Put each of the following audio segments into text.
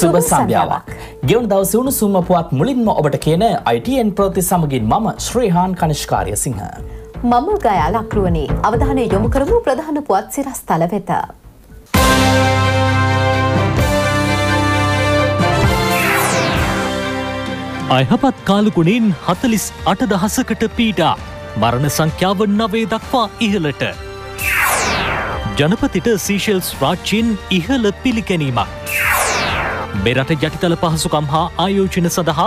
සුබ සන්ධ්‍යාවක් ගෙවුන් දවසවුණු සුම්මපුවත් මුලින්ම ඔබට කියන ITN ප්‍රති සමගින් මම ශ්‍රීහාන් කනිෂ්කාරය සිංහ. මම ගයා ලක්රුවනේ අවධානය යොමු කරමු ප්‍රධාන පුවත් සිරස් තල වෙත. අයහපත් කාලකුණින් හතලිස් අට දහසකට පීඩා මරණ සංඛ්‍යාව නවේ දක්වා ඉහලට. ජනපතිට සීශෙල්ස් රාච්චින් ඉහල පිළිකැනීමක්. මේ රට යටිතල පහසුකම් හා ආයෝජන සඳහා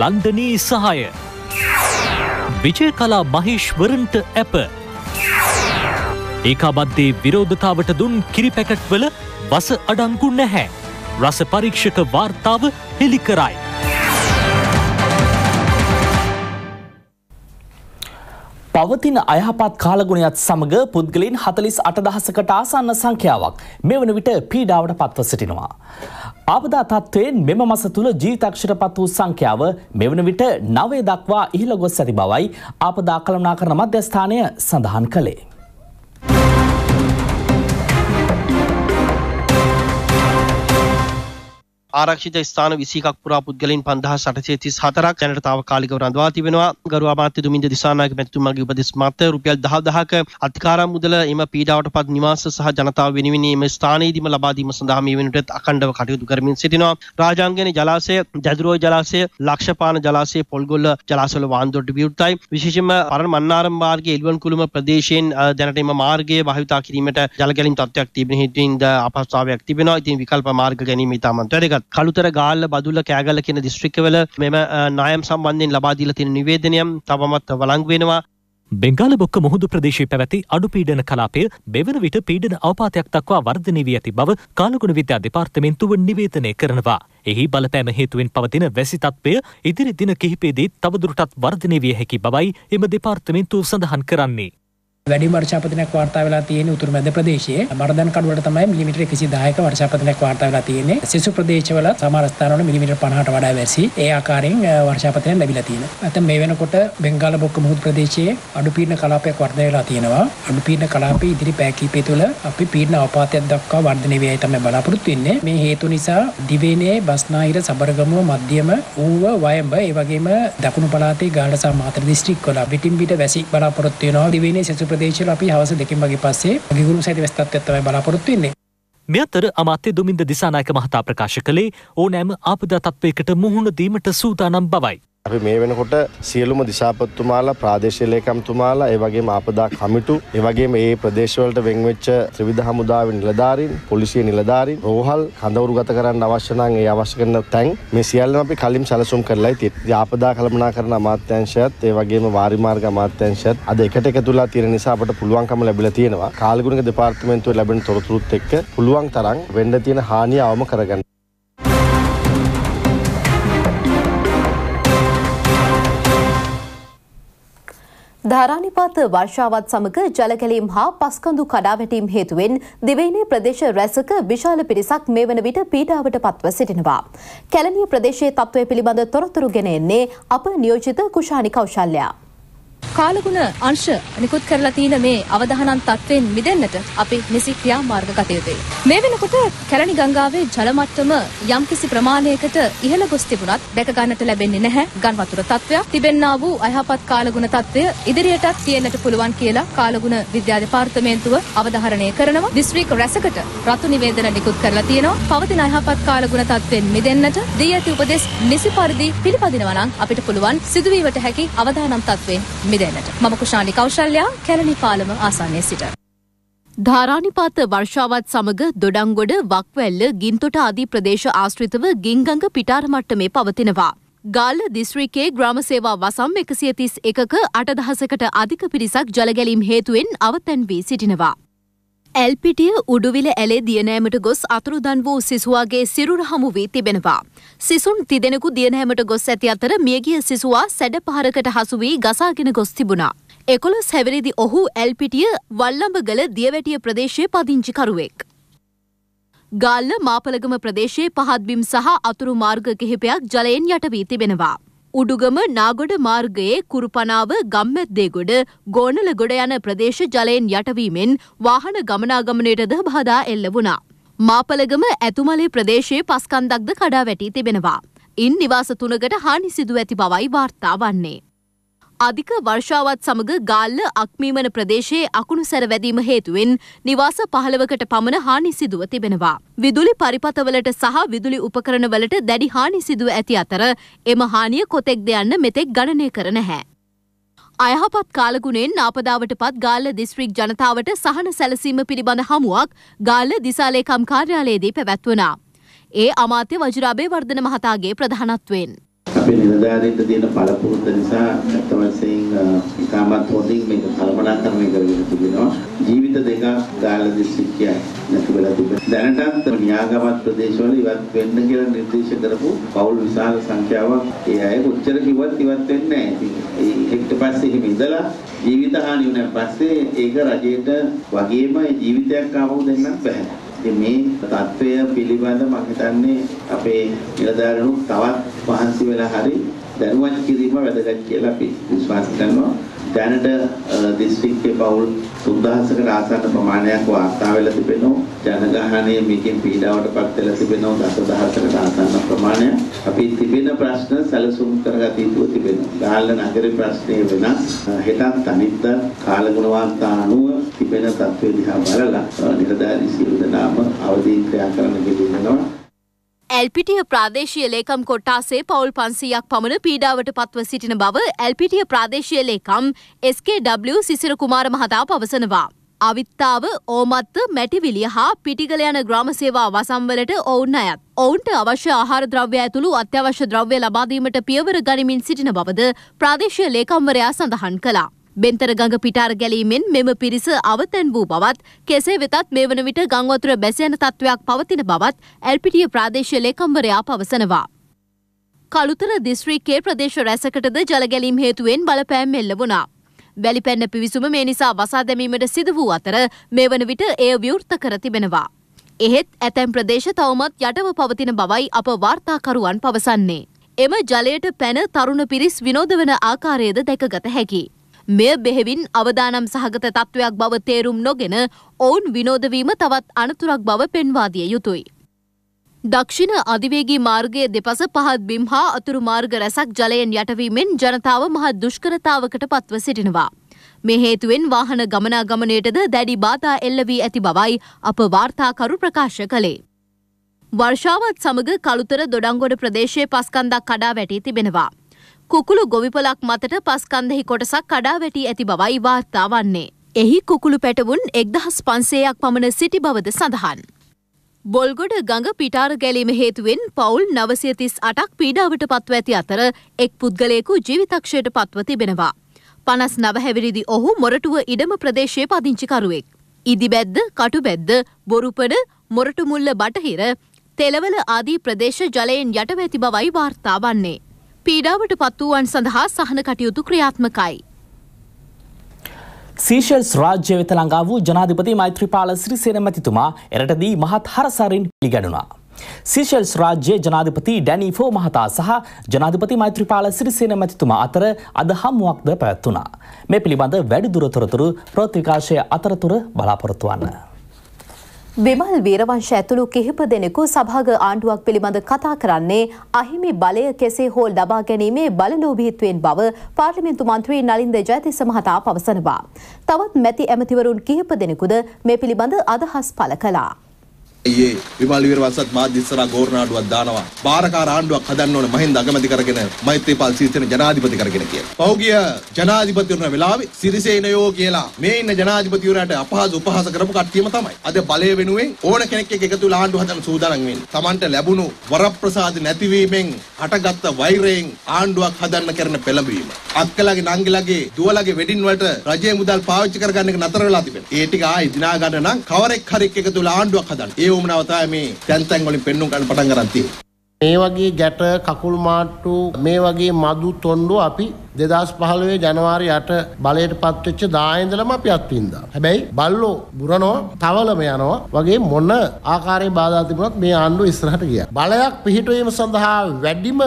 ලන්ඩනී සහය. විජය කලා මහේෂ්වරන්ට ඇප. ඒකාබද්දේ විරෝධතාවට දුන් කිරිපැකට්වල බස අඩංකු නැහැ. රස පරීක්ෂක වාර්තාව හෙළි කරයි. පවතින අයහපත් කාලගුණයත් සමඟ පුද්ගලින් හතලිස් අටදහසකට ආසන්න සංඛ්‍යාවක් මෙ වන විට පීඩාවට පත්ව සිටිනවා. ආපදා තත්ත්වයෙන් මෙම මස තුළ ජීවිතක්ෂර පත් වූ සංඛ්‍යාව මෙවන විට නවය දක්වා ඉහළ ගොස් ඇති බවයි ආපදා කළමනා කරන මධ්‍යස්ථානය සඳහන් කළේ. ආරක්ෂිත ස්ථාන 21ක් පුරා පුද්ගලයන් 5834ක් දැනට తాවකාලිකව රඳවා තිබෙනවා. ගරු අමාත්‍ය දුමින්ද දිසානායක මැතිතුමාගේ උපදෙස් මත රුපියල් 10000ක අධිකාරම් මුදල එම පීඩාවටපත් නිවාස සහ ජනතාව වෙනුවෙන් එම ස්ථානයේදීම ලබා දීම සඳහා මේ වෙනුවට අඛණ්ඩව කටයුතු කරමින් සිටිනවා. රාජාංගනේ ජලාශය, ජදුරෝ ජලාශය, ලක්ෂපාන ජලාශය, පොල්ගොල්ල ජලාශවල වාන්දොට විවෘතයි. විශේෂයෙන්ම පරණ මන්නාරම් මාර්ගයේ එළුවන් කුළුම ප්‍රදේශයෙන් දැනට එම මාර්ගය භාවිතා කිරීමට ජලගැලීම් තත්ත්වයක් තිබෙන හේතුවෙන් අපහසුතාවයක් තිබෙනවා. ඉතින් විකල්ප මාර්ග ගැනීම ඉතාමත් වැදගත්. කළුතර ගාල්ල බදුල්ල කෑගල්ල කියන දිස්ත්‍රික්කවල මෙම නායම් සම්බන්ධයෙන් ලබාදීල තියෙන නිවේදනයම් තවමත් වලංගු වෙනවා බෙංගාල බොක්ක මුහුදු ප්‍රදේශය පැවැති අඩු පීඩන කලාපය බෙවන විට පීඩන අවපාතයක් දක්වා වර්ධනය වී ඇති බව කාලගුණ විද්‍යා දෙපාර්තමෙන්තුව නිවේදනය කරනවා. එහි බලපෑම හේතුවෙන් පවතින වැසි තත්ත්වය ඉදිරි දින කිහිපයේදී තවදුරටත් වර්ධනය විය හැකි බවයි එම දෙපාර්තමෙන්තුව සඳහන් කරන්නේ. වැඩි වර්ෂාපතනයක් වාර්තා වෙලා තියෙන උතුරු මැද ප්‍රදේශයේ මරදන් කඩුවට තමයි මිලිමීටර 110ක වර්ෂාපතනයක් වාර්තා වෙලා තියෙන්නේ. සෙසු ප්‍රදේශවල සමහර ස්ථානවල මිලිමීටර 50ට වඩා වැඩි. ඒ ආකාරයෙන් වර්ෂාපතනය ලැබිලා තියෙනවා. නැත්නම් මේ වෙනකොට බෙන්ගාල බොක්ක මුහුදු ප්‍රදේශයේ අඩු පීඩන කලාපයක් වර්ධනය වෙලා තියෙනවා. අඩු පීඩන කලාපයේ ඉදිරි පැය කිහිපය තුළ අපි පීඩන අවපාතයක් දක්වා වර්ධනය වෙයි තමයි බලාපොරොත්තු වෙන්නේ. මේ හේතු නිසා දිවයිනේ බස්නාහිර සබරගමුව මධ්‍යම ඌව වයඹ ඒ වගේම දකුණු පළාතේ ගාල්ල සහ මාතර දිස්ත්‍රික්කවල පිටින් පිට වැසි බලාපොරොත්තු වෙනවා. දිවයිනේ සෙසු ප්‍රදේශවල අපි හවස දෙකෙන් වගේ පස්සේ ගිගුරු සහිත වැස්තත්වයක් තමයි බලාපොරොත්තු වෙන්නේ. මේ අතර අමාත්‍ය දුමින්ද දිසානායක මහතා ප්‍රකාශ කළේ ඕනෑම ආපදා තත්ත්වයකට මුහුණ දීමට සූදානම් බවයි. අපි මේ වෙනකොට සියලුම දිශාපත්තුමාලා ප්‍රාදේශීය ලේකම්තුමාලා ඒ වගේම ආපදා කමිටු ඒ වගේම ඒ ප්‍රදේශවලට වෙන්වෙච්ච ත්‍රිවිධ හමුදාවේ නිලධාරීන් පොලිසිය නිලධාරීන් රෝහල් කඳවුරු ගත කරන්න අවශ්‍ය නම් ඒ අවශ්‍ය කරන තැන් මේ සියල්ලම අපි කලින් සැලසුම් කරලා තියෙන්නේ. ආපදා කළමනාකරණ අමාත්‍යාංශයත් ඒ වගේම වාරි මාර්ග අමාත්‍යාංශයත් අද එකට එකතු වෙලා තියෙන නිසා අපට පුළුවන්කම ලැබිලා තියෙනවා. කාලගුණික දෙපාර්තමේන්තුවේ ලැබෙන තොරතුරුත් එක්ක පුළුවන් තරම් වෙන්න තියෙන හානිය අවම කරගන්න ධාරානිපාත වර්ෂාවත් සමග ජලකැලීම් හා පස්කඳු කඩාවැටීම් හේතුවෙන් දිවයිනේ ප්‍රදේශ රැසක විශාල පිරිසක් මේ වන විට පීඩාවට පත්ව සිටිනවා. කැලණිය ප්‍රදේශයේ තත්ත්වය පිළිබඳ තොරතුරු ගෙන එන්නේ අප නියෝජිත කුෂානි කෞශල්‍යයා. කාලගුණ අංශ නිකුත් කරලා තියෙන මේ අවදානම් තත්ත්වයෙන් මිදෙන්නට අපි නිසි ක්‍රියාමාර්ග ගත යුතුයි. මේ වෙනකොට කැලණි ගංගාවේ ජල මට්ටම යම්කිසි ප්‍රමාණයකට ඉහළ ගොස් තිබුණත් දැක ගන්නට ලැබෙන්නේ නැහැ. ගන් වතුර තත්ත්වයක් තිබෙන්නා වූ අයහපත් කාලගුණ තත්ත්වය ඉදිරියටත් තියෙන්නට පුළුවන් කියලා කාලගුණ විද්‍යා දෙපාර්තමේන්තුව අවධාරණය කරනවා. දිස්ත්‍රික් රැසකට රතු නිවේදන නිකුත් කරලා තියෙනවා. පවතින අයහපත් කාලගුණ තත්ත්වයෙන් මිදෙන්නට දී ඇති උපදෙස් නිසි පරිදි පිළිපදිනවා නම් අපිට පුළුවන් සිදුවීමට හැකි අවදානම් තත්ත්වයෙන් මිදෙන්නට. මම කුෂාණි කෞශල්‍යා කැලණි පාලම ආසන්නයේ සිට. ධාරානිපාත වර්ෂාවත් සමග දොඩංගොඩ වක්වැල්ල ගින්තොට ආදී ප්‍රදේශ ආශ්‍රිතව ගිංගඟ පිටාර මට්ටමේ පවතිනවා. ගාල්ල දිස්ත්‍රික්කේ ග්‍රාම සේවා වසම් එකසිය තිස් එකක අටදහසකට අධික පිරිසක් ජලගැලීම් හේතුවෙන් අවතැන් වී සිටිනවා. ඇල්පිටිය උඩුවිල ඇලේ දියනෑමට ගොස් අතුරුදන් වූ සිසුවාගේ සිරුර හමු වී තිබෙනවා. සිසුන් තිදෙනෙකු දියනෑමට ගොස් ඇති අතර මියගිය සිසුවා සැඩ පහරකට හසු වී ගසාගෙන ගොස් තිබුණා. එකොළොස් හැවිරිදි ඔහු ඇල්පිටිය වල්ලඹගල දියවැටිය ප්‍රදේශයේ පදිංචිකරුවෙක්. ගාල්ල මාපලගම ප්‍රදේශයේ පහත්බිම් සහ අතුරු මාර්ග කිහිපයක් ජලයෙන් යටවී තිබෙනවා. උඩුගම නාගොඩ මාර්ගයේ කුරුපනාව ගම්මැද්දේගොඩ ගෝනලගොඩ යන ප්‍රදේශ ජලයෙන් යටවීමෙන් වාහන ගමනාගමනයටද බාධා එල්ල වුණා. මාපලගම ඇතුමලේ ප්‍රදේශයේ පස්කන්දක්ද කඩා වැටී තිබෙනවා. ඉන් නිවාස තුනකට හානි සිදු ඇති බවයි වාර්තා වන්නේ. අධික වර්ෂාවත් සමග ගාල්ල අක්මීමන ප්‍රදේශයේ අකුණු සැර වැදීම හේතුවෙන් නිවාස පහළවකට පමණ හානි සිදුව තිබෙනවා. විදුලි පරිපතවලට සහ විදුලි උපකරණවලට දැඩි හානි සිදුව ඇති අතර එම හානිය කොතෙක්ද යන්න මෙතෙක් ගණනය කර නැහැ. අයහපත් කාලගුණෙන් නාපදාවට පත් ගාල්ල දිස්ත්‍රික් ජනතාවට සහන සැලසීම පිළිබඳ හමුවක් ගාල්ල දිසාලේකම් කාර්යාලයේදී පැවැත්වනා. ඒ අමාත්‍ය වජරාබේ වර්ධන මහතාගේ ප්‍රධානත්වෙන්. අපේ නිලධාරීන්ට තියෙන පළපුරුද්ද නිසා ඇත්තම වශයෙන් ඉතාමත් හොඳින් මේක කල්පනාකරණය කරගෙන තිබෙනවා. ජීවිත දෙක ගාල්ල දිස්ත්‍රික්කය නැති වෙලා තිබෙනවා. දැනටත් න්‍යාගමත් ප්‍රදේශවල ඉවත් වෙන්න කියලා නිර්දේශ කරපු පවුල් විශාල සංඛ්‍යාවක් ඒ අය කොච්චර කිව්වත් ඉවත් වෙන්නේ නැහැ. ඒකට පස්සේ එහෙම ඉඳලා ජීවිත හානි වුණාන් පස්සේ ඒක රජයට වගේම ජීවිතයක් ආවම දෙන්නත් බැහැ. ඉතින් මේ தත්වය පිළිබඳ මම හිතන්නේ අපේ නිලධාරීන් තවත් වහන්සි වෙලා හරි දැනුවත් කිරීම වැදගත් කියලා අපි විශ්වාස කරනවා. දැනට දිස්ත්‍රික්කයේ පවුල් 3000කට ආසන්න ප්‍රමාණයක් වාර්තා වෙලා තිබෙනවා. ජනගහණය මේකෙන් පීඩාවට පත් වෙලා තිබෙනවා 10000කට ආසන්න ප්‍රමාණයක්. අපි තිබෙන ප්‍රශ්න සැලසුම් කරගත යුතුව තිබෙනවා. ගාල්ල නගරේ ප්‍රශ්නේ වෙනස්. හෙටත් අනිත් කාලගුණ වාර්තා අනුව තිබෙන තත්ත්වය දිහා බලලා නිරදාරි සියලු දෙනාම අවධීක්‍රියා කරන්න පිළිගන්නවා. ඇල්පිටිය ප්‍රාදේශය ලේකම් කොට්ටාසේ පවුල් පන්සීයක් පමණ පීඩාවට පත්ව සිටින බව ඇල්පිටිය ප්‍රාදේශය ලේකම් SKW සිසිර කුමාර මහතා පවසනවා. අවිත්තාව ඕමත්ත මැටිවිලිය හා පිටිගල යන ග්‍රාම සේවා වසම්වලට ඔවුන් අයත්. ඔවුන්ට අවශ්‍ය ආහාර ද්‍රව්‍ය ඇතුළු අත්‍යවශ්‍ය ද්‍රව්‍ය ලබාදීමට පියවර ගනිමින් සිටින බවද ප්‍රාදේශය ලේකම්වරයා සඳහන් කලා. බෙන්තර ගඟ පිටාර ගැලීමෙන් මෙම පිරිස අවතැන් වූ බවත් කෙසේ වෙතත් මේ වන විට ගංවතුර බැස යන තත්ත්වයක් පවතින බවත් ඇල්පිටිය ප්‍රාදේශීය ලේකම්වරයා පවසනවා. කළුතර දිස්ත්‍රික්කයේ ප්‍රදේශ රැසකටද ජලගැලීම් හේතුවෙන් බලපෑම් එල්ල වුණා. වැලිපැන්න පිවිසුම මේ නිසා වසා දැමීමට සිදු වූ අතර මේ වන විට එය විවෘත කර තිබෙනවා. එහෙත් ඇතැම් ප්‍රදේශ තවමත් යටව පවතින බවයි අප වාර්තාකරුවන් පවසන්නේ. එම ජලයට පැන තරුණ පිරිස් විනෝධ වන ආකාරයද දැකගත හැකි. මෙය බෙහෙවින් අවදානම් සහගත තත්ත්වයක් බව තේරුම් නොගෙන ඔවුන් විනෝදවීම තවත් අනතුරක් බව පෙන්වා දිය යුතුයි. දක්ෂිණ අධිවේගී මාර්ගය දෙපස පහත් බිම් හා අතුරු මාර්ග රැසක් ජලයෙන් යටවීමෙන් ජනතාව මහත් දුෂ්කරතාවකට පත්ව සිටිනවා. මේ හේතුවෙන් වාහන ගමනාගමනයටද දැඩි බාතා එල්ල වී ඇති බවයි අප වාර්තාකරු ප්‍රකාශ කළේ. වර්ෂාවත් සමග කළුතර දොඩංගොඩ ප්‍රදේශයේ පස්කන්දක් කඩා වැටී තිබෙනවා. කුකුළු ගොවිපලක් මතට පස්කන්දෙහි කොටසක් කඩා වැටී ඇති බවයි වාර්තා වන්නේ. එහි කුකුළු පැටවුන් එක්දහස් පන්සේයක් පමණ සිටි බවද සඳහන්. බොල්ගොඩ ගඟ පිටාර ගැලීම හේතුවෙන් පවුල් නවසයතිස් අටක් පීඩාවට පත්ව ඇති අතර එක් පුද්ගලයෙකු ජීවිතක්ෂයට පත්ව තිබෙනවා. පනස් නවහැවිරිදි ඔහු මොරටුව ඉඩම ප්‍රදේශය පදිංචිකරුවෙක්. ඉදිබැද්ද කටුබැද්ද බොරුපඩ මොරටුමුල්ල බටහිර තෙලවල ආදී ප්‍රදේශ ජලයෙන් යටව ඇති බවයි වාර්තා වන්නේ. පීඩාවට පත්වූවන් සඳහා සහන කටයුතු ක්‍රියාත්මකයි. සීෂල්ස් රාජ්‍ය වෙත ළඟා වූ ජනාධිපති මෛත්‍රපාල සිරිසේන මැතිතුමා එරටදී මහත් හරසාරින් පිළිගැනුණා. සිෂල්ස් රාජ්‍ය ජනාධිපති ඩැනී ෆෝ මහතා සහ ජනාධිපති මෛත්‍රපාල සිරිසේන මැතිතුමා අතර අද හමුවක්ද පැවැත්වුණා. මේ පිළිබඳ වැඩිදුරතොරතුරු ප්‍රතිකාශය අතරතුර බලාපොරොත්තුවන්න. විමල් වීරවංශ ඇතුළු කිහිප දෙනෙකු සභාග ආණ්ඩුවක් පිළිබඳ කතා කරන්නේ අහිමි බලය කෙසේ හෝ ලබා ගැනීමේ බලලෝභීත්වයෙන් බව පාර්ලිමින්තු මන්ත්‍රී නලින්ද ජයතිස්ස මහතා පවසනවා. තවත් මැති ඇමතිවරුන් කිහිප දෙනෙකුද මේ පිළිබඳ අදහස් පළ කළා. ඊයේ විමල් වීරවංශත් මාධ්‍ය ඉස්සරහා ගෝරනාඩුවක් දානවා. බාරකාර ආණ්ඩුවක් හදන්න ඕන මහින්ද අගමැති කරගෙන මෛත්‍රීපාල සිරිසේන ජනාධිපති කරගෙන කියලා. පහුගිය ජනාධිපතිවරණ වෙලාවේ සිරිසේනයෝ කියලා මේ ඉන්න ජනාධිපතිවරයාට අපහාස උපහාස කරපු කට්ටියම තමයි. අද බලය වෙනුවෙන් ඕන කෙනෙක් එක්ක එකතු වෙලා ආණ්ඩුව හදන්න සූදානම් වෙන්නේ. Tamanට ලැබුණු වරප්‍රසාද නැතිවීමෙන් හටගත් වෛරයෙන් ආණ්ඩුවක් හදන්න කරන පෙළඹවීම. අක්කලගේ නංගිලගේ දුවලගේ වෙඩින් වලට රජයේ මුදල් පාවිච්චි කරගන්න එක නතර වෙලා තිබෙනවා. ඒ ටික ආයි දිනා ගන්න නම් කවරෙක් හරි එක්ක එකතු වෙලා ආණ්ඩුවක් හදන්න. ඒ වුමනාව තමයි මේ තැන් තැන් වලින් පෙන්වන්න පටන් ගන්න තියෙන්නේ. මේ වගේ ගැට කකුල් මාට්ටු මේ වගේ මදු තොණ්ඩු අපි දෙදස් පහළුවේ ජනවාරි අට බලයට පත්වෙච්ච දායන්දලම අපි අත්තින්දා. හැබැයි බල්ලෝ බුරනෝ තවලම යනවා වගේ මොන්න ආකාරය බාධාතිබුණත් මේ ආණ්ඩු ඉස්රහට ගිය. බලයක් පිහිටවීම සඳහා වැඩිම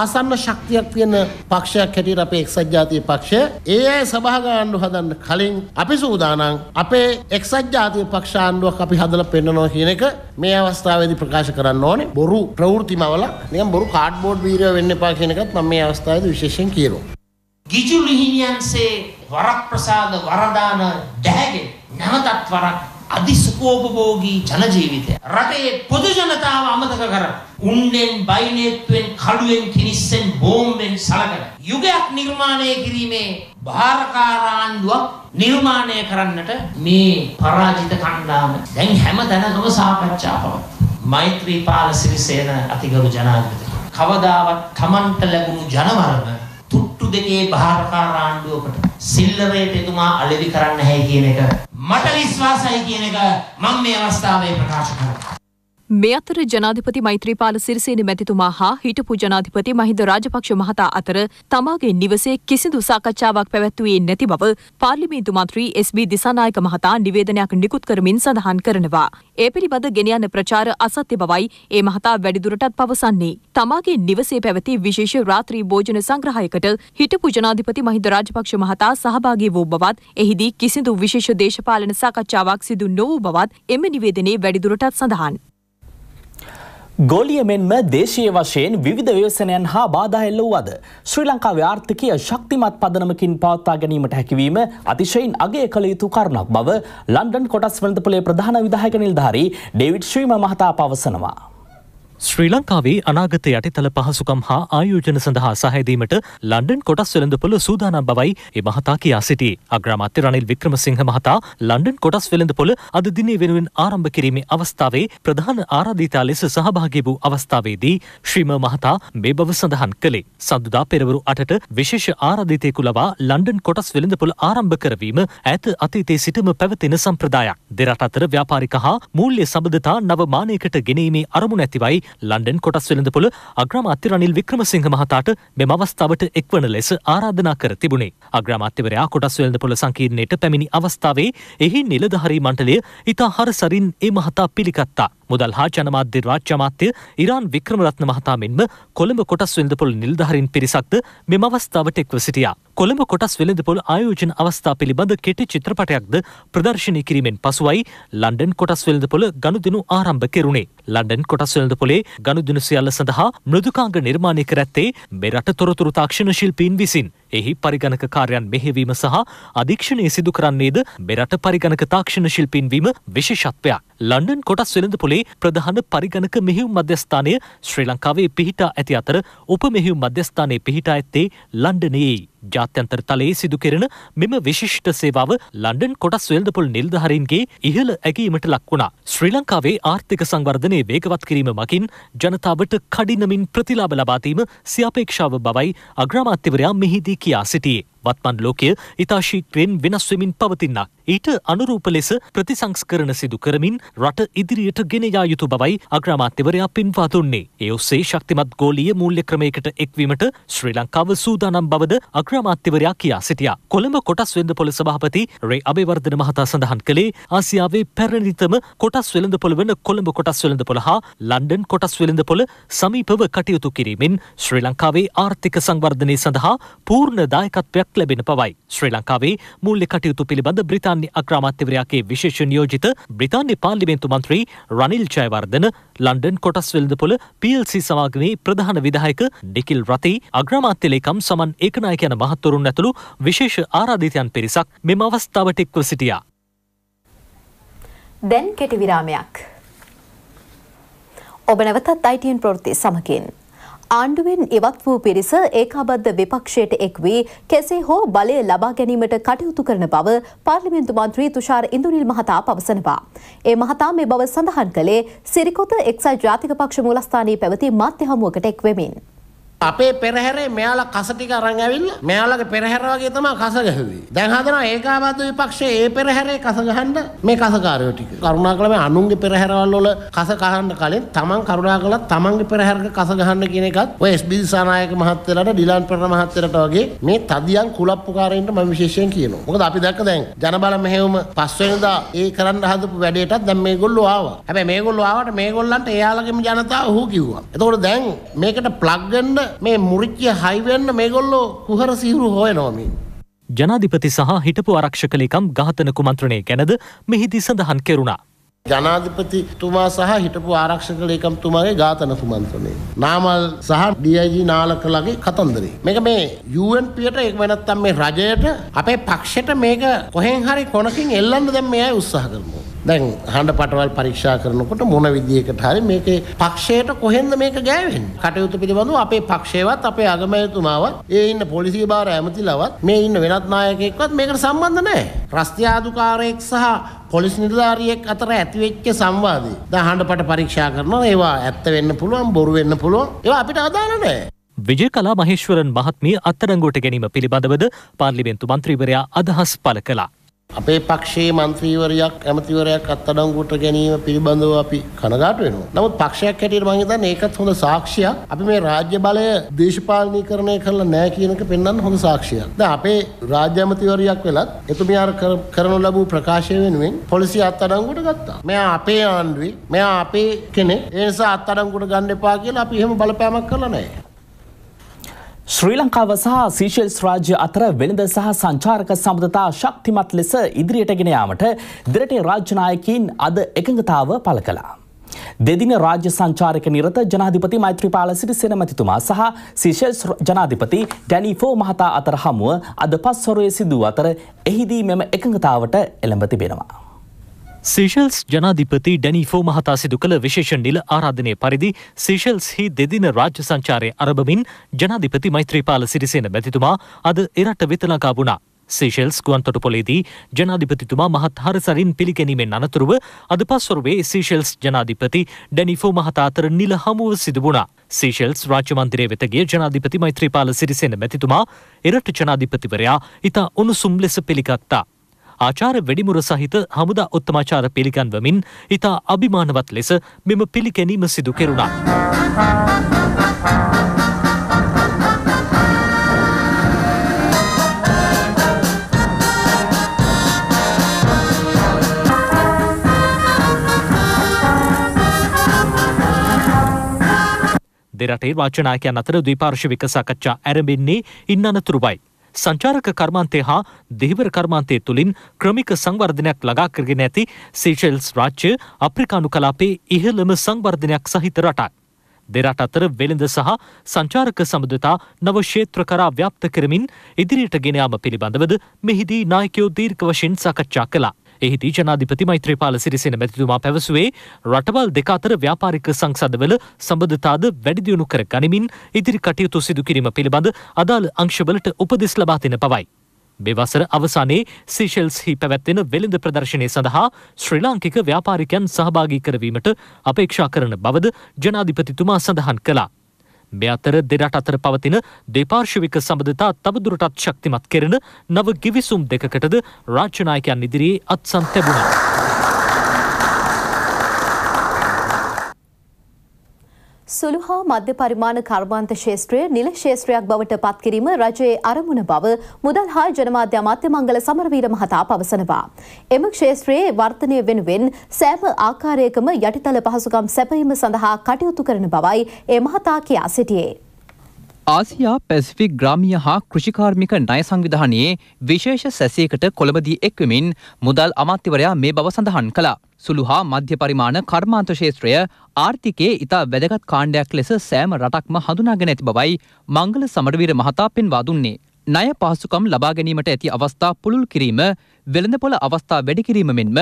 ආසන්න ශක්තියක් තියෙන පක්ෂයක් හැටියට අපේ එක්සත් ජාතිය පක්ෂය ඒ අය සභාගාණ්ඩු හදන්න කලින් අපි සූදානම් අපේ එක්සත් ජාතිය පක්ෂාණ්ඩුවක් අපි හදල පෙන්න්නනවා කියන එක මේ අවස්ථාවේදී ප්‍රකාශ කරන්න ඕනේ බොරු ප්‍රවෘත්ති මවල නිකන් බොරු කාඩ්බෝඩ් වීරය වෙන්න එපා කියන එකත් මම මේ අවස්ථාවේදී විශේෂයෙන් කියනවා ගිජු ලිහිණියන්සේ වරප්‍රසාද වරදාන දැහැගෙන නැවතත් වරක් අධිසුකෝපභෝගී ජන ජීවිතය රටේ පොදු ජනතාව අමතක කර උන්නෙන් බයිනේත්වෙන් කළුවෙන් කිනිස්සෙන් බෝම්බෙන් සලකන යුගයක් නිර්මාණය කිරීමේ භාරකාරාණ්ඩුවක් නිර්මාණය කරන්නට මේ පරාජිත කණ්ඩායම දැන් හැම තැනකම සාකච්ඡා පවතී මෛත්‍රීපාල සිරිසේන අතිගරු ජනාධිපති කවදාවත් Tamanට ලැබුණු ජනවරණ තුට්ටු දෙකේ භාරකාර ආණ්ඩුවකට සිල්ලරේට එතුමා අලෙවි කරන්න හැයි කියන එක මට විශ්වාසයි කියන එක මම මේ අවස්ථාවේ ප්‍රකාශ කරනවා. මේ අතර ජනාධිපති මෛත්‍රීපාල සිරිසේන මැතිතුමා හා හිටපු ජනාධිපති මහින්ද රාජපක්ෂ මහතා අතර තමාගේ නිවසේ කිසිදු සාකච්ඡාවක් පැවැත්වුවේ නැති බව පාර්ලිමේන්තු මන්ත්‍රී එස්.බි. දිසානායක මහතා නිවේදනයක් නිකුත් කරමින් සඳහන් කරනවා. ඒ පිළිබඳ ගෙන යන ප්‍රචාර අසත්‍ය බවයි ඒ මහතා වැඩිදුරටත් පවසන්නේ. තමාගේ නිවසේ පැවති විශේෂ රාත්‍රී භෝජන සංග්‍රහයකට හිටපු ජනාධිපති මහින්ද රාජපක්ෂ මහතා සහභාගී වූ බවත් එහිදී කිසිදු විශේෂ දේශපාලන සාකච්ඡාවක් සිදු නොවූ බවත් එම නිවේදනයේ වැඩිදුරටත් සඳහන්. ගොලිය මෙන්ම දේශීය වශයෙන් විධ ව්‍යවසනයන් හා බාධා එල්ල වූ අද. ශ්‍රී ලංකා ව්‍යාර්ථකය ශක්තිමත් පදනමකින් පවත්තා ගැනීමට හැකිවීම අතිශයින් අගේ කළ යුතු කරුණක් බව ලන්ඩන් කොටස් වලඳපලේ ප්‍රධාන විදාහක නිල්ධාරී ඩේවිඩ් ශ්‍රීම මහතා පවසනවා. ශ්‍රී ලංකාවේ අනාගත යටිතල පහසුකම් හා ආයෝජන සඳහා සහයදීමට ලන්ඩන් කොටස් වෙළඳපොළ සූදානම් බවයි ඒ මහතා කියා සිටි. අග්‍රාමාත්‍ය රනිල් වික්‍රමසිංහ මහතා ලන්ඩන් කොටස් වෙළඳපොළ අද දිනේ වෙනුවෙන් ආරම්භ කිරීමේ අවස්ථාවේ ප්‍රධාන ආරාධිතා ලෙස සහභාගී වූ අවස්ථාවේදී ශ්‍රීම මහතා මේ බව සඳහන් කළේ. සඳුදා පෙරවරු අටට විශේෂ ආරාධිතයෙකු ලවා ලන්ඩන් කොටස් වෙළඳපොළ ආරම්භ කරවීම ඈත අතීතයේ සිටම පැවතෙන සම්ප්‍රදායක්. දෙරට අතර ව්‍යාපාරික හා මූල්‍ය සබඳතා නව මානයකට ගෙනීමේ අරමුණ ඇතිවයි ලන්ඩන් කොටස් වෙළඳපොළ අග්‍රාමාත්‍ය රනිල් වික්‍රමසිංහ මහතාට මෙම අවස්ථාවට එක්වන ලෙස ආරාධනා කර තිබුණේ. අග්‍රාමාත්‍යවරයා කොටස් වෙළඳපොළ සංකීර්ණයට පැමිණි අවස්ථාවේ එහි නිලධාරී මණ්ඩලය ඉතා හරසරින් ඒ මහතා පිළිගත්තා. මුදල් හා ජනමාධ්‍ය රාජ්‍ය අමාත්‍ය ඉරාන් වික්‍රමරත්න මහතා මෙන්ම කොළඹ කොටස් වෙළඳපොළ නිලධාරීන් පිරිසක්ද මෙම අවස්ථාවට එක්ව සිටියා. කොළඹ කොටස් වෙළඳපොළ ආයෝජන අවස්ථා පිළිබඳ කෙටි චිත්‍රපටයක්ද ප්‍රදර්ශනය කිරීමෙන් පසුවයි ලන්ඩන් කොටස් වෙළඳපොළ ගනුදෙනු ආරම්භ කෙරුණේ. ලන්ඩන් කොටස් වෙළඳපොළේ ගනුදෙනු සියල්ල සඳහා මෘදුකාංග නිර්මාණය කර ඇත්තේ මෙරට තොරතුරු තාක්ෂණ ශිල්පීන් විසින්. එහි පරිගණක කාර්යන් මෙහෙවීම සහ අධීක්ෂණය සිදු කරන්නේද මෙරට පරිගණක තාක්ෂණ ශිල්පීන් වීම විශේෂත්වයක්. ලන්ඩන් කොටස් වෙළඳපොලේ ප්‍රධාන පරිගණක මෙහිවුම් මධ්‍යස්ථානය ශ්‍රී ලංකාවේ පිහිටා ඇති අතර උප මෙහිවුම් මධ්‍යස්ථානයේ පිහිටා ඇත්තේ ලන්ඩනයේ. ජාත්‍යන්තර තලයේ සිදු කෙරෙන මෙම විශිෂ්ට සේවාව ලන්ඩන් කොටස් වෙල්දපොල් නිල්ධහරින්ගේ ඉහළ ඇගීමට ලක් වුණා. ශ්‍රී ලංකාවේ ආර්ථික සංවර්ධනය වේගවත් කිරීම මකින් ජනතාවට කඩිනමින් ප්‍රතිලාබ ලබාතීම සියපේක්ෂාව බවයි අග්‍රාමාත්‍යවරයා මෙහිදී කියා සිටියේ. වත්මන් ලෝකය ඉතාශීක්‍රයෙන් වෙනස්වමින් පවතින්න. ඊට අනුරූප ලෙස ප්‍රතිසංස්කරන සිදු කරමින් රට ඉදිරියට ගෙනයා යුතු බවයි අග්‍රමාත්‍යවරයා පින්වාතුන්නේ. ඒ ඔස්සේ ශක්තිමත් ගෝලීය මූල්‍ය ක්‍රමයකට එක්වීමට ශ්‍රී ලංකාව සූදානම් බවද අග්‍රමාත්‍යවරයා කියා සිටියා. කොළඹ කොටස් වෙළඳ පොළ සභාපති රේ අබේවර්ධන මහතා සඳහන් කළේ ආසියාවේ පැරණිතම කොටස් වෙළඳ පොළ වන කොළඹ කොටස් වෙළඳ පොළ හා ලන්ඩන් කොටස් වෙළඳ පොළ සමීපව කටයුතු කිරීමෙන් ශ්‍රී ලංකාවේ ආර්ථික සංවර්ධනය සඳහා පූර්ණ දායකත්වයක් සහයෝගයක් ලැබෙන පවයි. ශ්‍රී ලංකාවේ මුල්ලි කටයුතු පිළිබඳ බ්‍රතාන්‍ය අක්‍රාමාත්‍යවරයාගේ විශේෂ නියෝජිත බ්‍රතාන්‍ය පාර්ලිමේන්තු මන්ත්‍රී රනිල් ජයවර්ධන ලන්ඩන් කොටස් වෙල්දපොල PLC සමාගමේ ප්‍රධාන විදායක නිකිල් රති අග්‍රාමාත්‍යලේකම් සමන් ඒකනායක යන මහත්තුරුන් ඇතුළු විශේෂ ආරාධිතයන් පිරිසක් මෙම අවස්ථාවට එක්ව සිටියා. දැන් කෙටි විරාමයක්. ඔබ නැවතත් අයිටන් ප්‍රෘති සමකින්. ආණ්ඩුවෙන් ඉවත් වූ පිරිස ඒකාබද්ධ විපක්ෂයට එක් වී කෙසේ හෝ බලය ලබා ගැනීමට කටයුතු කරන බව පාර්ලිමේන්තු මන්ත්‍රී තුෂාර ඉන්දුනිල් මහතා පවසනවා. ඒ මහතා මේ බව සඳහන් කළේ සිරිකොත එක්සත් ජාතික පක්ෂ මූලස්ථානයේ පැවති මාධ්‍ය හමුවකට එක්වෙමින්. අපේ පෙරහැරේ මෙයාලා කස ටික අරන් ඇවිල්ලා මෙයාලගේ පෙරහැර වගේ තමයි කස ගැහුවේ. දැන් හදනවා ඒකාබද්ධ විපක්ෂයේ ඒ පෙරහැරේ කස ගහන්න මේ කසකාරයෝ ටික. කරුණාකරලා මේ අනුන්ගේ පෙරහැරවල් වල කස ගහන්න කලින් තමන් කරුණාකරලා තමන්ගේ පෙරහැරක කස ගහන්න කියන එකත් ඔය එස්.බී. සනායක මහත්තයාට ඩිලාන් පෙරේරා මහත්තයාට වගේ මේ තදියන් කුලප්පුකාරයින්ට මම විශේෂයෙන් කියනවා. මොකද අපි දැක්ක දැන් ජනබල මෙහෙයුම පස්වෙනිදා ඒ කරන්න හදපු වැඩේටත් දැන් මේගොල්ලෝ ආවා. හැබැයි මේගොල්ලෝ ආවට මේගොල්ලන්ට එයාලගේම ජනතාව ඔහු කිව්වා. එතකොට දැන් මේකට ප්ලග් වෙන්න මේ මුරිච්චිය හයිවන්න මේගොල්ලෝ කුහර සිහිරු හොයනෝමින්. ජනාධිපති සහ හිටපු ආරක්ෂකලේකම් ඝාතන කුමන්ත්‍රණය ගැනද මෙහිදී සඳහන් කෙරුණා. ජනාධිපතිතුමා සහ හිටපු ආරක්ෂක ලේකම්තුමාගේ ඝාතන කුමන්ත්‍රණය. නාමල් සහ ඩියජී නාලකලගේ කතන්දරේ. මේක මේ UNPට එක් වෙනත්තම් මේ රජයට අපේ පක්ෂයට මේක කොහෙන් හරි කොනකින් එල්ලන්න දැන් මෙයයි උත්සාහ කරනවා. දැන් හඬ පටවල් පරීක්ෂා කරනකොට මොන විදිහකට හරි මේකේ පක්ෂයට කොහෙන්ද මේක ගෑවෙන්නේ කටයුතු පිළිබඳව අපේ පක්ෂේවත් අපේ අගමැතිතුමාවත් ඒ ඉන්න පොලිසිය බාර ඇමතිලවත් මේ ඉන්න වෙනත් නායකයෙක්වත් මේකට සම්බන්ධ නැහැ රස්තිය ආධිකාරයෙක් සහ පොලිස් නිලධාරියෙක් අතර ඇතිවෙච්ච සංවාදය දැන් හඬපට පරීක්ෂා කරනවා ඒවා ඇත්ත වෙන්න පුළුවන් බොරු වෙන්න පුළුවන් ඒවා අපිට අදාළ නැහැ විජය කලා මහේශ්වරන් මහත්මිය අත්තරංගෝට ගැනීම පිළිබඳවද පාර්ලිමෙන්තු මන්ත්‍රීවරයා අදහස් පළ කළා අපේ පක්ෂයේ මන්ත්‍රීවරයක් ඇමතිවරයක් අත්තඩංගුවට ගැනීම පිළිබඳව අපි කනගාට වෙනවා. නමුත් පක්ෂයක් හැටියට මං හිතන්නේ ඒකත් හොඳ සාක්ෂියක්. අපි මේ රාජ්‍ය බලය දේශපාලනීකරණය කරලා නැහැ කියන එක පෙන්වන්න හොඳ සාක්ෂියක්. දැන් අපේ රාජ්‍ය ඇමතිවරයක් වෙලත් එතුමියා කරනු ලැබූ ප්‍රකාශය වෙනුවෙන් පොලිසිය අත්තඩංගුවට ගත්තා. මෙයා අපේ ආණ්ඩුවේ, මෙයා අපේ කෙනෙක්. ඒ නිසා අත්තඩංගුවට ගන්න එපා කියලා අපි එහෙම බලපෑමක් කරලා නැහැ. ශ්‍රී ලංකාව සහ සීශෙල්ස් රාජ්‍ය අතර වෙළඳ සහ සංචාරක සම්බන්ධතා ශක්තිමත් ලෙස ඉදිරියට ගෙන යාමට දෙරටේ රාජ්‍ය නායකයින් අද එකඟතාව පළ කළා. දෙදින රාජ්‍ය සංචාරක නිරත ජනාධිපති මෛත්‍රීපාල සිරිසේන මැතිතුමා සහ සීශෙල්ස් ජනාධිපති ඩැනිෆෝ මහතා අතර හමුව අද පස්වරුවේ සිදු අතර එහිදී මෙම එකඟතාවට එළඹ තිබෙනවා. සිශල්ස් ජනාධිපති ඩැනිෆෝ මහතා සිදු කළ විශේෂ නිල ආරාධනය පරිදි සිශල්ස් හි දෙදින රාජ්‍ය සංචාරය අරබමින් ජනාධිපති මෛත්‍රීපාල සිරිසේන බැතිතුමා අද එරට වෙතලකා වුණා. සිශල්ස් ගුවන්තොටපොලේදී ජනාධිපතිතුමා මහත් හරසරින් පිළිගැනීමෙන් අනතුරුව අද පස්වරුවේ සිශල්ස් ජනාධිපති ඩැනිෆෝ මහතා අතර නිල හමුව සිදු වුණා. සිශල්ස් රාජ්‍යමන්දිරය වෙතගේ ජනාධිපති මෛත්‍රීපාල සිරිසේන බැතිතුමා එරට ජනාධිපතිවරයා ඉතා උණුසුම් ලෙස පිළිගත්තා. ආචාර වැඩිමුර සහිත හමුදා උත්තමාචාර පිළිගන්වමින් ඉතා අභිමානවත් ලෙස මෙම පිළිකැනීම සිදු කෙරුණා. දෙරටේ වාචනායකයන් අතර ද්විපාර්ශවික සාකච්ඡා ඇරඹෙන්නේ ඉන් අනතුරුවයි. සංචාරක කර්මාන්තය හා දෙහිවර කර්මාන්තය තුළින් ක්‍රමික සංවර්ධනයක් ළඟා කරගෙන ඇති සීෂෙල්ස් රාජ්‍ය අප්‍රිකානු කලාපේ ඉහළම සංවර්ධනයක් සහිත රටක්. දෙරට අතර වෙළඳ සහ සංචාරක සබඳතා නව ක්ෂේත්‍ර කරා ව්‍යාප්ත කරමින් ඉදිරියට ගෙනයාම පිළිබඳවද මෙහිදී නායකයෝ දීර්ඝ වශයෙන් සාකච්ඡා කළා. එහිදී ජනාධිපති මෛත්‍රීපාල සිරිසෙන මැතිතුමා පැවසුවේ රටවල් දෙක අතර ව්‍යාපාරික සංසදවල සම්බඳතාද වැඩිදියුණු කර ගනිමින් ඉදිරි කටයුතු සිදු කිරීම පිළිබඳ අදාළ අංශවලට උපදෙස් ලබා දෙන පවයි. මේ වසර අවසානයේ සීෂෙල්ස්හි පැවැත්වෙන වෙළඳ ප්‍රදර්ශනය සඳහා ශ්‍රී ලාංකික ව්‍යාපාරිකයන් සහභාගී කරවීමට අපේක්ෂා කරන බවද ජනාධිපතිතුමා සඳහන් කලා. මේ අතර දෙරට අතර පවතින දෙපාර්ශවික සබඳතා තවදුරටත් ශක්තිමත් කෙරෙන නව ගිවිසුම් දෙකකටද රාජ්‍යනායකයන් ඉදිරියේ අත්සන් තැබුණා. සුළු හා මධ්‍ය පරිමාණ කර්මාන්ත ශේත්‍රය නිල ශේත්‍රයක් බවට පත්කිරීම රජයේ අරමුණ බව මුදල් හා ජනමාධ්‍ය අමාත්‍ය මංගල සමරවීර මහතා පවසනවා. එම ක්ෂේත්‍රයේ වර්ධනය වෙනුවෙන් සෑම ආකාරයකම යටිතල පහසුකම් සැපයීම සඳහා කටයුතු කරන බවයි ඒ මහතා කියා සිටියේ. ආසියා පැසිෆික් ග්‍රාමිය හා කෘෂිකාර්මික ණය සංවිධානයේ විශේෂ සැසයකට කොළඹදී එක්වමින් මුදල් අමාත්‍යවරයා මේ බව සඳහන් කළා. සුළු හා මධ්‍ය පරිමාණ කර්මාන්ත ශේත්‍රය ආර්ථිකයේ ඉතා වැදගත් කාණ්ඩයක් ලෙස සෑම රටක්ම හඳුනාගෙන ඇති බවයි මංගල සමරවීර මහතා පෙන්වා දුන්නේ. ණය පහසුකම් ලබා ගැනීමට ඇති අවස්ථා පුළුල් කිරීම වෙළඳපොළ අවස්ථා වැඩිකිරීම මෙන්ම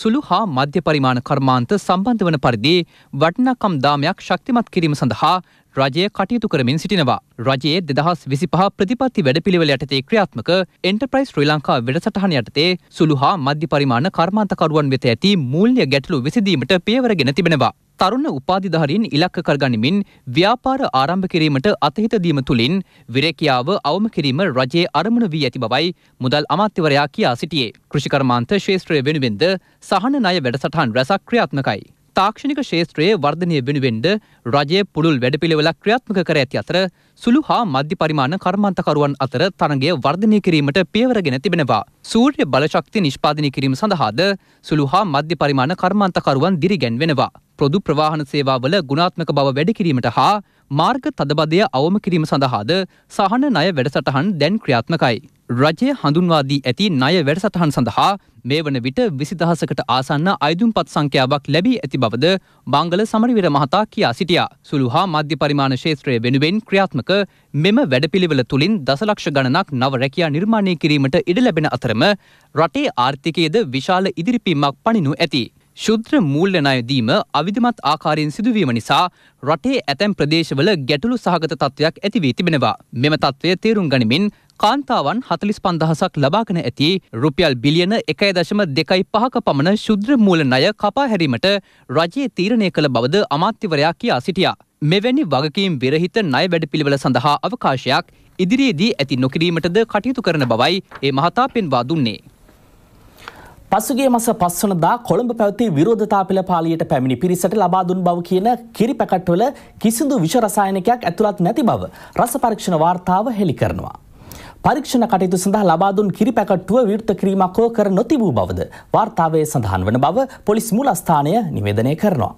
සුළු හා මධ්‍ය පරිමාණ කර්මාන්ත සම්බන්ධ වන පරිදි වටිනාකම් දාමයක් ශක්තිමත් කිරීම සඳහා රජය කටයුතු කරමින් සිටිනවා. රජයේ දෙදහස් විසි පහ ප්‍රතිපත්ති වැඩපිළිවෙල යටතේ ක්‍රියාත්මක එන්ටර්ප්‍රයිස් ශ්‍රී ලංකා වැඩසටහන යටතේ සුළු හා මධ්‍ය පරිමාණ කර්මාන්තකරුවන් වෙත ඇති මූල්‍ය ගැටලු විසඳීමට පියවර ගෙන තිබෙනවා. තරුණ උපාධිධාරීන් ඉලක්ක කරගනිමින් ව්‍යාපාර ආරම්භ කිරීමට අතහිත දීම තුළින් විරේකියාව අවම කිරීම රජයේ අරමුණ වී ඇති බවයි මුදල් අමාත්‍යවරයා කියා සිටියේ. කෘෂිකර්මාන්ත ශේෂත්‍රය වෙනුවෙන්ද සහන ණය වැඩසටහන් රැසක් ක්‍රියාත්මකයි. තාක්ෂණික ශේත්‍රයේ වර්ධනය වෙනුවෙන්ඩ රජය පුළුල් වැඩපිළිවෙලක් ක්‍රියාත්මක කර ඇති අතර සුළු හා මධ්‍ය පරිමාණ කර්මන්තකරුවන් අතර තරගේ වර්ධනය කිරීමට පියවරගෙන තිබෙනවා. සූර්ය බලශක්ති නිෂ්පාදනය කිරීම සඳහාද සුළු හා මධ්‍ය පරිමාණ කර්මන්තකරුවන් දිරිගැන් වෙනවා. ප්‍රොදු ප්‍රවාහන සේවාවල ගුණාත්මක බව වැඩිකිරීමට හා මාර්ග තදබදය අවම කිරීම සඳහාද සහන ණය වැඩසටහන් දැන් ක්‍රියාත්මකයි. රජය හඳුන්වා දී ඇති ණය වැඩසටහන් සඳහා මේ වන විට විසිදහසකට ආසන්න අයිදුම්පත් සංඛ්‍යාවක් ලැබී ඇති බවද බංගල සමරිවිර මහතා කියා සිටියා. සුළු හා මධ්‍ය පරිමාණ ශේත්‍රය වෙනුවෙන් ක්‍රියාත්මක මෙම වැඩපිළිවෙල තුළින් දසලක්ෂ ගණනක් නව රැකයා නිර්මාණය කිරීමට ඉඩ ලැබෙන අතරම රටේ ආර්ථිකයේද විශාල ඉදිරිපීමක් පනිනු ඇති. ශුද්‍ර මූල්‍ය ණයදීම අවිධමත් ආකාරයෙන් සිදුවීම නිසා රටේ ඇතැම් ප්‍රදේශවල ගැටළු සහගත තත්ත්වයක් ඇති වී තිබෙනවා. මෙම තත්ත්වය තේරුම් ගනිමින් කාන්තාවන් හතලිස් පන්දහසක් ලබාගෙන ඇති රුපියල් බිලියන එකය දශම දෙකයි පහක පමණ ශුද්‍ර මූල නය කපා හැරීමට රජයේ තීරණය කළ බවද අමාත්‍යවරයා කියා සිටියා. මෙවැනි වගකීම් විරහිත ණය වැඩපිළිවෙල සඳහා අවකාශයක් ඉදිරියේදී ඇති නොකිරීමටද කටයුතු කරන බවයි ඒ මහතා පෙන්වා දුන්නේ. පසුගේ මස පස්වනදා කොළඹ පැවති විරෝධතා පෙළපාලියට පැමිණි පිරිසට ලබා දුන් බව කියන කිරි පැකට්වල කිසිදු විෂ රසායනිකයක් ඇතුළත් නැති බව රස පරීක්ෂණ වාර්තාව හෙළි කරනවා. පරීක්ෂණ කටයුතු සඳහා ලබාදුන් කිරි පැකට්ටුව විවෘත කිරීමක් හෝ කර නොතිබූ බවද වාර්තාවේ සඳහන් වන බව පොලිස් මුලස්ථානය නිවේදනය කරනවා.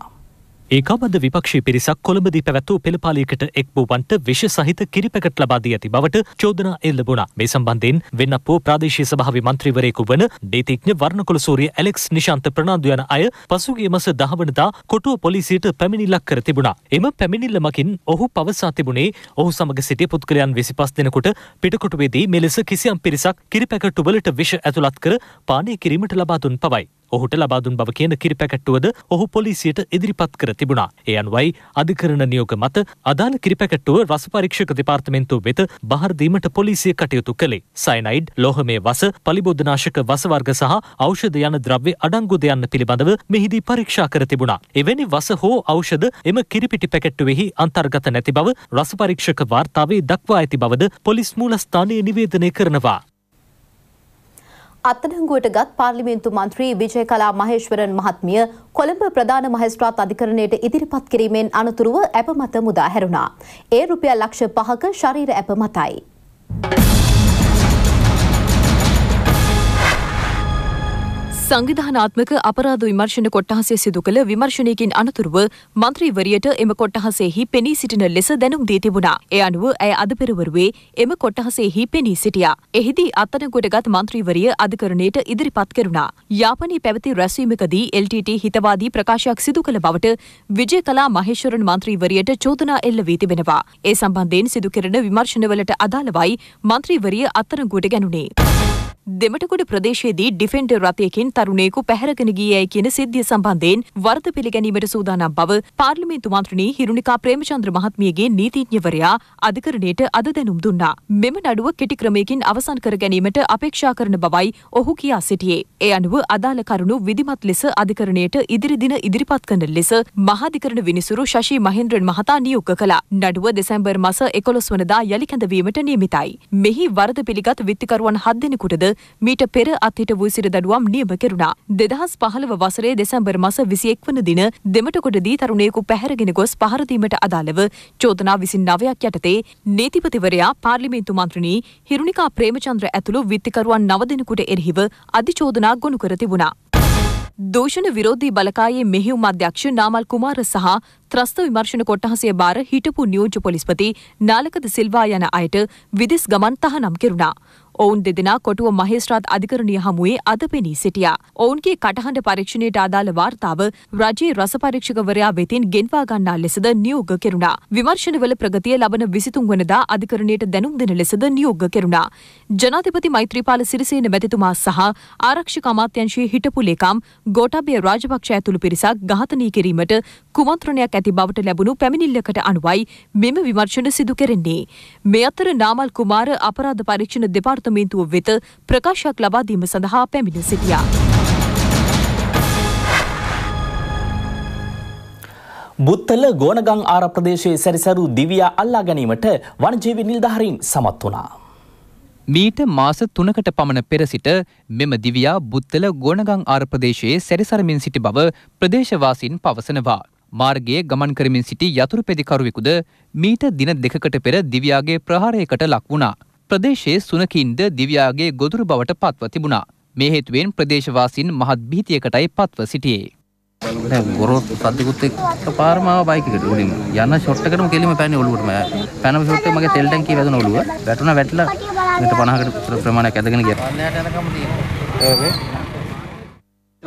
ඒකාබද විපක්ෂ පිරිසක් කොළඹදී පැවැත්වූ පෙළපාලියකට එක් වූවන්ට විශ සහිත කිරිපැකට ලබාදී ඇති බවට චෝදනා එල්ලබුණා. මේ සම්බන්ධයෙන් වෙන්නප්පෝ ප්‍රාදේශීය සභාවේ මන්ත්‍රීවරයෙකු වන දේතීඥ වර්ණකොළ සූරිය ඇලෙක්ස් නිශාන්ත ප්‍රනාන්දු යන අය පසුගිය මස 10 වෙනිදා කොටුව පොලිසියට පැමිණිල්ලක් කර තිබුණා. එම පැමිණිල්ල මගින් ඔහු පවසා තිබුණේ ඔහු සමග සිටි පුද්ගලයන් 25 දෙනෙකුට පිටකොටුවේදී මෙලෙස කිසියම් පිරිසක් කිරිපැකට් වලට විෂ ඇතුළත් කර පානය කිරීමට ලබා දුන් පවයි. ඔහුට ලබාදුන් බව කියන කිරිපැකැට්ටුවද ඔහු පොලිසියට ඉදිරිපත් කර තිබුණා. ඒ අනුවයි අධිකරණ නියෝග මත අදාළ කිරිපැකැට්ටුව රස පරීක්ෂක දෙපාර්තමෙන්තුව වෙත බහරදීමට පොලිසිය කටයුතු කළේ. සයිනයිඩ්, ලෝහමය වස, පලිබෝධනාශක වස වර්ග සහ ඖෂධ යන ද්‍රව්‍ය අඩංගුද යන්න පිළිබඳව මෙහිදී පරීක්ෂා කර තිබුණා. එවැනි වස හෝ ඖෂධ එම කිරිපිටි පැකැට්ටුවෙහි අන්තර්ගත නැති බව රස පරීක්ෂක වාර්තාවේ දක්වා ඇති බවද පොලිස් මූලස්ථානයේ නිවේදනය කරනවා. අත්අඩංගුවට ගත් පාර්ලිමේන්තු මන්ත්‍රී විජයකලා මහේශ්වරන් මහත්මිය කොළඹ ප්‍රධාන මහේස්ත්‍රාත් අධිකරණයට ඉදිරිපත් කිරීමෙන් අනතුරුව ඇප මත මුදා හැරුණා. ඒ රුපියල් ලක්ෂ පහක ශරීර ඇප මතයි. සංවිධානාත්මක අපරාධ විමර්ශන කොට්ටහසේ සිදු කළ විමර්ශනයකින් අනතුරුව මන්ත්‍රීවරියට එම කොට්ටහසෙහි පෙනී සිටින ලෙස දැනුම් දී තිබුණා. ඒ අනුව ඇය අද පෙරවරුවේ එම කොට්ටහසෙහි පෙනී සිටියා. එහිදී අත්අඩංගුවටගත් මන්ත්‍රීවරිය අධිකරණයට ඉදිරිපත් කෙරුණා. යාපනයේ පැවති රැස්වීමකදී එල්ටීටී හිතවාදී ප්‍රකාශයක් සිදු කළ බවට විජයකලා මහේශ්වරන් මන්ත්‍රීවරියට චෝදනා එල්ල වී තිබෙනවා. ඒ සම්බන්ධයෙන් සිදු කෙරෙන විමර්ශනවලට අදාළවයි මන්ත්‍රීවරිය අත්අඩංගුවට ගැනුණේ. දෙමටකොඩ ප්‍රදේශයේදී ඩිෆෙන්ඩර් රථයකින් තරුණයෙකු පැහැරගෙන ගියයි කියන සිද්ධිය සම්බන්ධයෙන් වරද පිළිගැනීමට සූදානම් බව පාර්ලිමේන්තු මන්ත්‍රණී හිරුණිකා ප්‍රේමචන්ද්‍ර මහත්මියගේ නීතිඥවරයා අධිකරණයට අද දැනුම් දුන්නා. මෙම නඩුව කෙටි ක්‍රමයකින් අවසන් කර ගැනීමට අපේක්ෂා කරන බවයි ඔහු කියා සිටියේ. ඒ අනුව අදාළ කරුණු විධිමත් ලෙස අධිකරණයට ඉදිරි දින ඉදිරිපත් කරන ලෙස මහාධිකරණ විනිසුරු ශෂී මහේන්ද්‍රන් මහතා නියුක්ත කළා. නඩුව දෙසැම්බර් මස 11 වනදා යලි කැඳවීමට නියමිතයි. මෙහි වරද පිළිගත් විත්තිකරුවන් 7 දෙනෙකුටද මීට පෙර අත්හිට වූ සිරදඩුවම් නියම කෙරුණා. දෙදහස් පහළව වසරේ දෙසැම්බර් මස විසියෙක් වන දින දෙමටකොටදී තරුණයෙකු පැහැරගෙන ගොස් පහරදීමට අදාළව චෝදනා විසින් නවයක් යටතේ නීතිපතිවරයා පාර්ලිමේන්තු මන්ත්‍රණී හිරුණිකා ප්‍රේමචන්ද්‍ර ඇතුළු විත්තිකරුවන් නව දෙනෙකුට එරහිව අධිචෝදනා ගොනු කර තිබුණා. දෝෂණ විරෝධී බලකායේ මෙහිුම් අධ්‍යක්ෂ නාමල් කුමාර සහ ත්‍රස්ත විමර්ශන කොට්ටහසේ බාර හිටපු නියෝජ්‍ය පොලිස්පති නාලකද සිල්වා යන අයට විදෙස් ගමන් තහනම් කෙරුණා. ඔවුන් දෙදෙනා කොටුව මහේස්ත්‍රාත් අධිකරණය හමුවේ අද පෙනී සිටියා. ඔවුන්ගේ කටහඬ පරීක්ෂණයට අදාළ වාර්තාව රජයේ රස පරීක්ෂකවරයා වෙතින් ගෙන්වා ගන්නා ලෙසද නියෝග කෙරුණා. විමර්ශනවල ප්‍රගතිය ලබන 23 වනදා අධිකරණයට දැනුම් දෙන ලෙසද නියෝග කෙරුණා. ජනාධිපති මෛත්‍රීපාල සිරිසේන මැතිතුමා සහ ආරක්ෂක අමාත්‍යංශයේ හිටපු ලේකම් ගෝඨාභය රාජපක්ෂ ඇතුළු පිරිසක් ඝාතනය කිරීමට කුමන්ත්‍රණයක් ඇති බවට ලැබුණු පැමිණිල්ලකට අනුවයි මෙම විමර්ශන සිදු කෙරෙන්නේ. මේ අතර නාමල් කුමාර අපරාධ පරීක්ෂණ දෙපාර්තමේන්තුවේ දෙපාර්තමේන්තුව වෙත ප්‍රකාශයක් ලබා දීම සඳහා පැමිණ සිටියා. බුත්තල ගෝනගං ආර ප්‍රදේශයේ සැරිසරු දිවියා අල්ලා ගැනීමට වනජීවි නිලධාරීන් සමත් වුණා. මීට මාස තුනකට පමණ පෙර සිට මෙම දිවියා බුත්තල ගෝනගං ආරප්‍රදේශයේ සැරිසරමින් සිටි බව ප්‍රදේශවාසීන් පවසනවා. මාර්ගයේ ගමන් කරමින් සිටි යතුරු පෙදිකරුවෙකුද මීට දින දෙකකට පෙර දිවියාගේ ප්‍රහාරයකට ලක් වුණා. ප්‍රදේශයේ සුනකින්ද දිව්යාගේ ගොදුරු බවට පත්ව තිබුණා. මේ හේතුවෙන් ප්‍රදේශවාසීන් මහත් භීතියකටයි පත්ව සිටියේ. ගොරොත් සද්දකුත් එක්ක පාරමාව බයිකකට උලින් යන ෂොට් එකටම කෙලිම පැන්නේ ඔලුවටම පැනම ෂොට් එක මගේ තෙල් ටැංකිය වැදුන ඔලුව වැටුණා වැටලා මීටර 50කට ප්‍රමාණයක් ඇදගෙන ගියා. පල්ලයට යනකම තියෙනවා.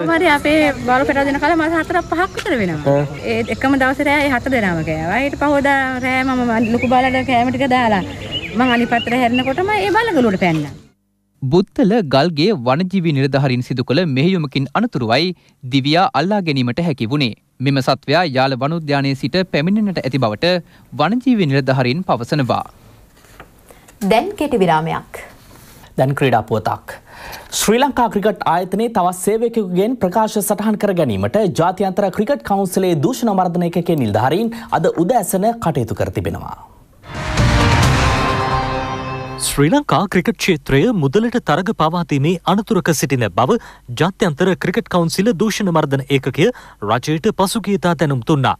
හරි අපේ බල පෙරා දෙන කාලේ මාස හතරක් පහක් විතර වෙනවා. ඒ එකම දවසේ රෑ ඒ හතර දෙනාම ගෑවා. ඊට පහෝදා රෑ මම ලොකු බාලට කෑම ටික දාලා මං අනිත් පැත්තට හැරෙනකොටම ඒ බලගලුවට පැන්නා. බුත්තල ගල්ගේ වනජීවි නිලධාරීන් සිදු කළ මෙහෙයුමකින් අනතුරුවයි දිවියා අල්ලා ගැනීමට හැකි වුණේ. මෙම සත්වයා යාල වනෝද්‍යානයේ සිට පැමිණෙන්නට ඇති බවට වනජීවි නිලධාරීන් පවසනවා. දැන් කෙටි විරාමයක්. දැන් ක්‍රීඩා පුවතක්. ශ්‍රී ලංකා ක්‍රිකට් ආයතනයේ තවත් සේවකයෙකුගෙන් ප්‍රකාශ සටහන් කර ගැනීමට ජාත්‍යන්තර ක්‍රිකට් කවුන්සිලයේ දූෂණ මර්ධන එකකේ නිලධාරීන් අද උදෑසන කටයුතු කර තිබෙනවා. ශ්‍රී ලංකා ක්‍රිකට් ක්ෂේත්‍රය මුදලට තරග පවාදීමේ අනතුරක සිටින බව ජාත්‍යන්තර ක්‍රිකට් කවුන්සිල දූෂණ මර්ධන ඒකකය රජයට පසුගියතා දැනුම් දුන්නා.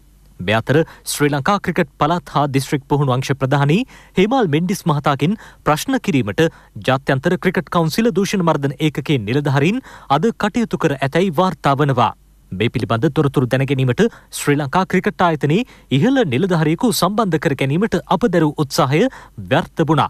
මේ අතර ශ්‍රී ලංකා ක්‍රිකට් පළාත් හා දිස්ත්‍රික් පුහුණු අංශ ප්‍රධානී හේමල් මෙන්ඩිස් මහතාගෙන් ප්‍රශ්න කිරීමට ජාත්‍යන්තර ක්‍රිකට් කවුන්සිල දූෂණ මර්ධන ඒකකයේ නිලධාරීන් අද කටයුතු කර ඇතැයි වාර්තා වනවා. මේ පිළිබඳ තොරතුරු දැනගැනීමට ශ්‍රී ලංකා ක්‍රිකට් ආයතනයේ ඉහළ නිලධාරියෙකු සම්බන්ධ කර ගැනීමට අප දැරූ උත්සාහය ව්‍යර්ථ වුණා.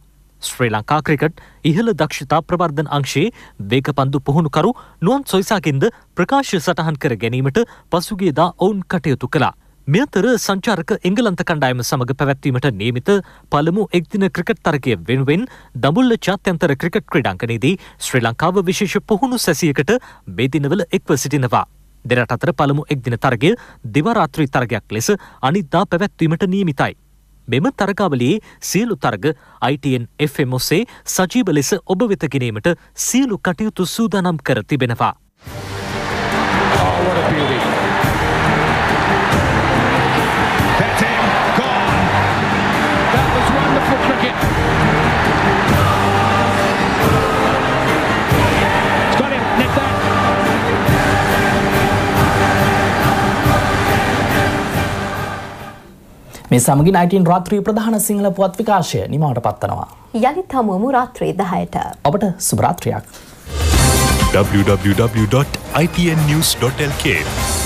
ශ්‍රී ලංකා ක්‍රිකට් ඉහළ දක්ෂතා ප්‍රවර්ධන අංශයේ වේග පන්දු පුහුණුකරු නුවන් සොයිසාකින්ද ප්‍රකාශ සටහන් කර ගැනීමට පසුගියදා ඔවුන් කටයුතු කළා. මේ අතර සංචාරක එංගලන්ත කණ්ඩායම සමඟ පැවැත්වීමට නියමිත පළමු එක්දින ක්‍රිකට් තරගය වෙනුවෙන් දඹුල්ල ජාත්‍යන්තර ක්‍රිකට් ක්‍රඩංකනයේදී ශ්‍රී ලංකාව විශේෂ පුහුණු සැසියකට මේ දිනවල එක්ව සිටිනවා. දෙරට අතර පළමු එක්දින තරගය දෙවරාත්‍රී තරගයක් ලෙස අනිද්දා පැවැත්වීමට නියමිතයි. මෙම තරගාවලයේ සියලු තරග ITN FM ඔස්සේ සජීව ලෙස ඔබ වෙත ගෙනීමට සියලු කටයුතු සූදානම් කර තිබෙනවා. මේ සමගින් අයිටන් රාත්‍රී ප්‍රධාන සිංහල පුවත් විකාශය නිමවට පත්වනවා. යළිත් හමුවමු රාත්‍රී දහයට. ඔබට සුභරාත්‍රයක්. www.ipnnews.lk